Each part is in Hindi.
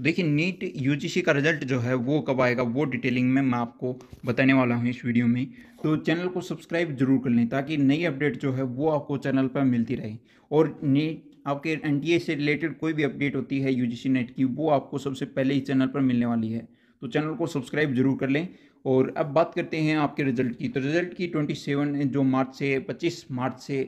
तो देखिए नीट यूजीसी का रिजल्ट जो है वो कब आएगा वो डिटेलिंग में मैं आपको बताने वाला हूँ इस वीडियो में तो चैनल को सब्सक्राइब जरूर कर लें ताकि नई अपडेट जो है वो आपको चैनल पर मिलती रहे और नीट आपके एन से रिलेटेड कोई भी अपडेट होती है यूजीसी नेट की वो आपको सबसे पहले ही चैनल पर मिलने वाली है तो चैनल को सब्सक्राइब जरूर कर लें और अब बात करते हैं आपके रिजल्ट की तो रिजल्ट की सेवन जो मार्च से पच्चीस मार्च से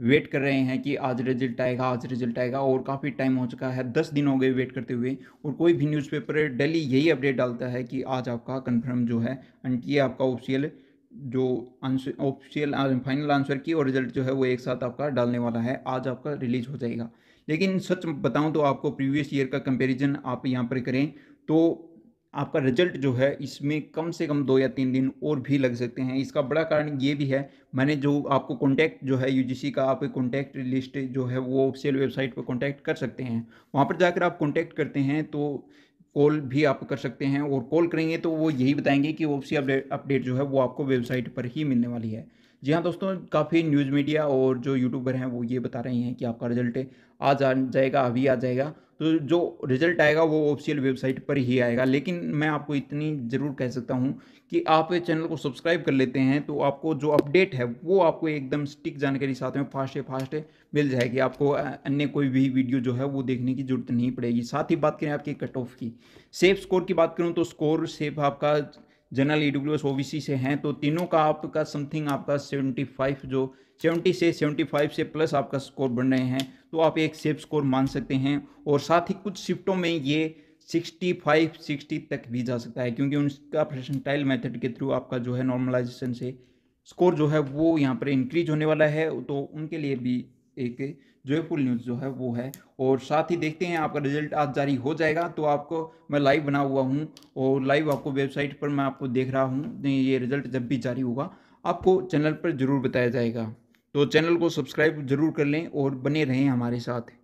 वेट कर रहे हैं कि आज रिजल्ट आएगा आज रिजल्ट आएगा और काफ़ी टाइम हो चुका है दस दिन हो गए वेट करते हुए और कोई भी न्यूज़पेपर डेली यही अपडेट डालता है कि आज आपका कंफर्म जो है एंड ये आपका ऑफिशियल जो आंसर ऑफिशियल फाइनल आंसर की और रिजल्ट जो है वो एक साथ आपका डालने वाला है आज आपका रिलीज हो जाएगा लेकिन सच बताऊँ तो आपको प्रीवियस ईयर का कंपेरिजन आप यहाँ पर करें तो आपका रिजल्ट जो है इसमें कम से कम दो या तीन दिन और भी लग सकते हैं इसका बड़ा कारण ये भी है मैंने जो आपको कॉन्टैक्ट जो है यूजीसी का आप कॉन्टैक्ट लिस्ट जो है वो ऑफिशियल वेबसाइट पर कॉन्टैक्ट कर सकते हैं वहाँ पर जाकर आप कॉन्टैक्ट करते हैं तो कॉल भी आप कर सकते हैं और कॉल करेंगे तो वो यही बताएंगे कि ऑफिसी अपडेट जो है वो आपको वेबसाइट पर ही मिलने वाली है जी हाँ दोस्तों काफ़ी न्यूज़ मीडिया और जो यूट्यूबर हैं वो ये बता रहे हैं कि आपका रिजल्ट आ जा जाएगा अभी आ जाएगा तो जो रिजल्ट आएगा वो ऑफिशियल वेबसाइट पर ही आएगा लेकिन मैं आपको इतनी ज़रूर कह सकता हूँ कि आप चैनल को सब्सक्राइब कर लेते हैं तो आपको जो अपडेट है वो आपको एकदम स्टिक जानकारी साथ में फास्ट फास्ट मिल जाएगी आपको अन्य कोई भी वीडियो जो है वो देखने की ज़रूरत नहीं पड़ेगी साथ ही बात करें आपकी कट ऑफ की सेफ स्कोर की बात करूँ तो स्कोर सेफ आपका general E W O B C से हैं तो तीनों का आपका समथिंग आपका सेवेंटी फाइव जो सेवेंटी से सेवेंटी फाइव से प्लस आपका स्कोर बन रहे हैं तो आप एक सेफ स्कोर मान सकते हैं और साथ ही कुछ शिफ्टों में ये सिक्सटी फाइव सिक्सटी तक भी जा सकता है क्योंकि उनका टाइल मेथड के थ्रू आपका जो है नॉर्मलाइजेशन से स्कोर जो है वो यहाँ पर इंक्रीज होने वाला है तो उनके लिए भी एक जॉयफुल न्यूज़ जो है वो है और साथ ही देखते हैं आपका रिजल्ट आज जारी हो जाएगा तो आपको मैं लाइव बना हुआ हूँ और लाइव आपको वेबसाइट पर मैं आपको देख रहा हूँ तो ये रिजल्ट जब भी जारी होगा आपको चैनल पर ज़रूर बताया जाएगा तो चैनल को सब्सक्राइब जरूर कर लें और बने रहें हमारे साथ